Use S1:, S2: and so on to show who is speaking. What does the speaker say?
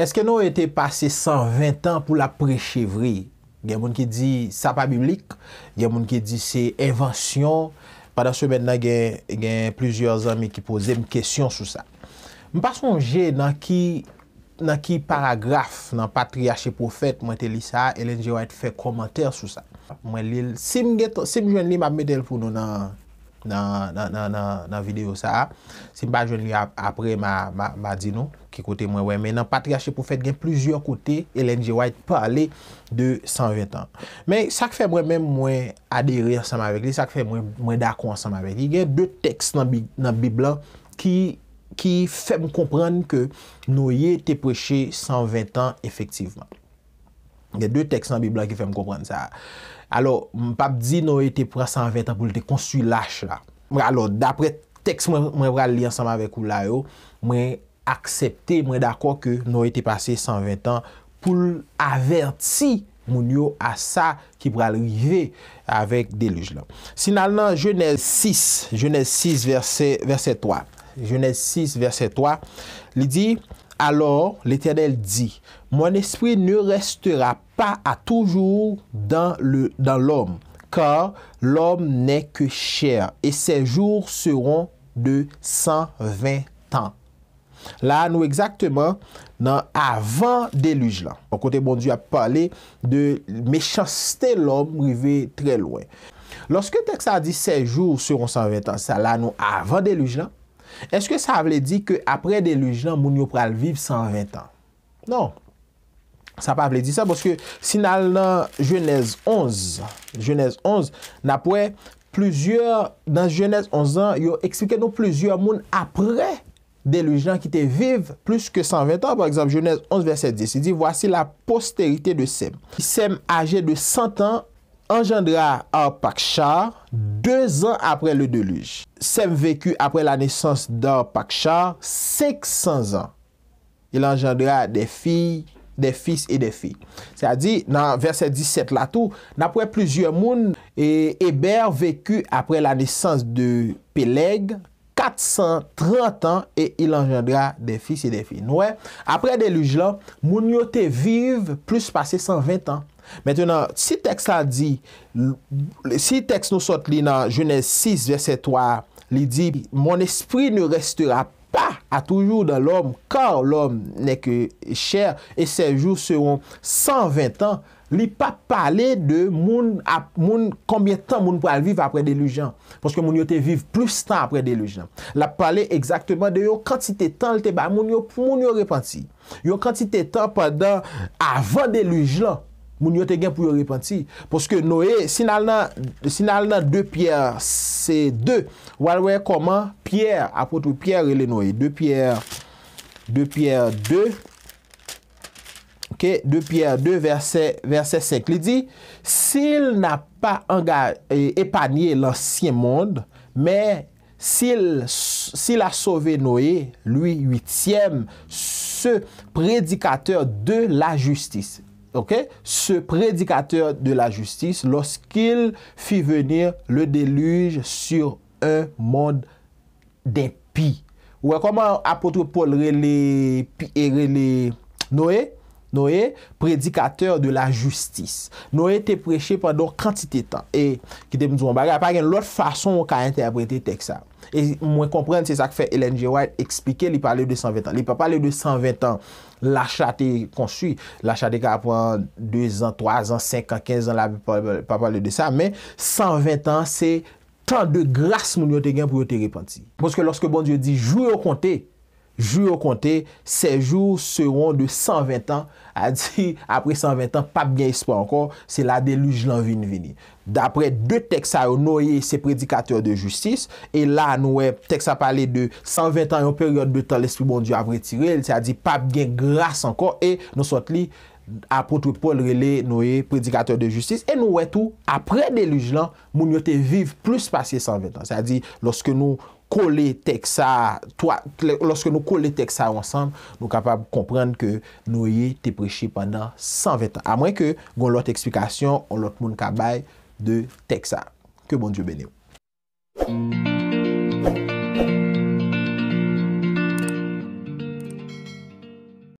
S1: Eske nou ete pase 120 an pou la prechevri? Gen moun ki di sa pa biblik, gen moun ki di se evansyon, padan semen nan gen plusieurs an mi ki pose m kesyon sou sa. M pa son je nan ki paragraf nan Patriache Profet mwen te li sa, elen je wate fe komantèr sou sa. Mwen li, sim jwen li m ap me del pou nou nan... nan videyo sa ap, si mba joun li apre, mba di nou, ki kote mwen wè, men nan Patriachè Poufèd gen plusieurs kote Ellen G. White pale de 120 ans. Men sak fè mwen mwen aderi ansam avek li, sak fè mwen mwen dakou ansam avek li, gen dè teks nan bibla ki fè mwen kompran ke nou ye te preche 120 ans efektivman. Yè dè teks nan Biblia ki fè m koupran sa. Alo, m pap di nou yè te pran 120 an pou lè te konstu lache la. Alo, dapre teks mwen mwen pral li ansama vek ou la yo, mwen aksepte, mwen dako ke nou yè te pase 120 an pou l'averti moun yo a sa ki pral rive avèk delij la. Sinan nan jenèl 6, jenèl 6 verset 3. Jenèl 6 verset 3, li di... alors l'Éternel dit, mon esprit ne restera pas à toujours dans l'homme, dans car l'homme n'est que cher, et ses jours seront de 120 ans. Là, nous, exactement dans avant déluge là. côté bon Dieu a parlé de méchanceté l'homme rive très loin. Lorsque texte a dit ses jours seront 120 ans, ça, là, nous, « avant déluge-là », Eske sa avle di ke apre de lujnan moun yo pral viv 120 an? Non, sa pa avle di sa pwoske sinal nan jenèz 11. Jenèz 11, nan jenèz 11 an, yo eksplike nou plujan moun apre de lujnan ki te viv plus ke 120 an. Par exemple, jenèz 11 verset 10, yi di vwasi la postèritè de Sem. Sem age de 100 an, engendra apakcha. Dez an apre le deluge. Sem veku apre la nesans da Pakcha, sek san an. Il engendra de fi, de fis e de fi. Sa di nan verse 17 la tou, napre plizye moun e eber veku apre la nesans de Peleg, kat san 30 an e il engendra de fis e de fi. Noue, apre deluge la, moun yo te viv plus pase 120 an. Mètenan, si teks la di, si teks nou sot li nan jenèz 6 verset 3, li di, mon espri nou restera pa a toujou dan l'om, kar l'om neke chè e sejou seron 120 an, li pa pale de moun, moun, koumyen tan moun pou al viv apre delujan. Poske moun yo te viv plus tan apre delujan. La pale ekzakteman de yo kantite tan lte ba moun yo, moun yo repenti. Yo kantite tan padan avan delujan, Moun yote gen pou yon ripanti. Poske Noe, si nan al nan de pierre se 2, walwe koman, pierre, apotou, pierre le Noe. De pierre 2, verset 5. Li di, si il nan pa epanye e, lansien monde, me si la sove Noe, lui 8e, se predikater de la justise. Ok, se predikater de la justis, loskil fi venir le deluge sur un mod de pi. Ouè, koman apotropol re le pi e re le noe? Nouye, predikater de la justis. Nouye te preche pandor kanti te tan. E, ki te mzou mbaga, pa gen lout fason mwen ka ente aprete teksan. E mwen kompren, se sa k fe Ellen G. White explike li pa pale de 120 an. Li pa pale de 120 an, lachate kon suy. Lachate ka apre 2 an, 3 an, 5 an, 15 an, la pa pale de sa. Men, 120 an, se tan de grase mwen yo te gen pou yo te repanti. Mwoske lorske bon diyo di, jou yo konte... Jou yo konte, sejou seron de 120 an, a di apre 120 an, pap gen yispa ankon, se la deluj lanvin vini. Dapre de tek sa yo nouye se predikateur de justis, e la nouye tek sa pale de 120 an yon peryode de tan l'espri bondi yo avre tirel, se a di pap gen gras ankon, e nou sot li... apotwipol rele nouye predikater de justis e nou wetou apre delij lan moun yo te viv plus pasye 120 an sa di loske nou kole teksa loske nou kole teksa ansanm nou kapab komprenn ke nouye te prechi pandan 120 an a mwen ke goun lote eksplikasyon ou lote moun kabay de teksa ke bon diyo bene ou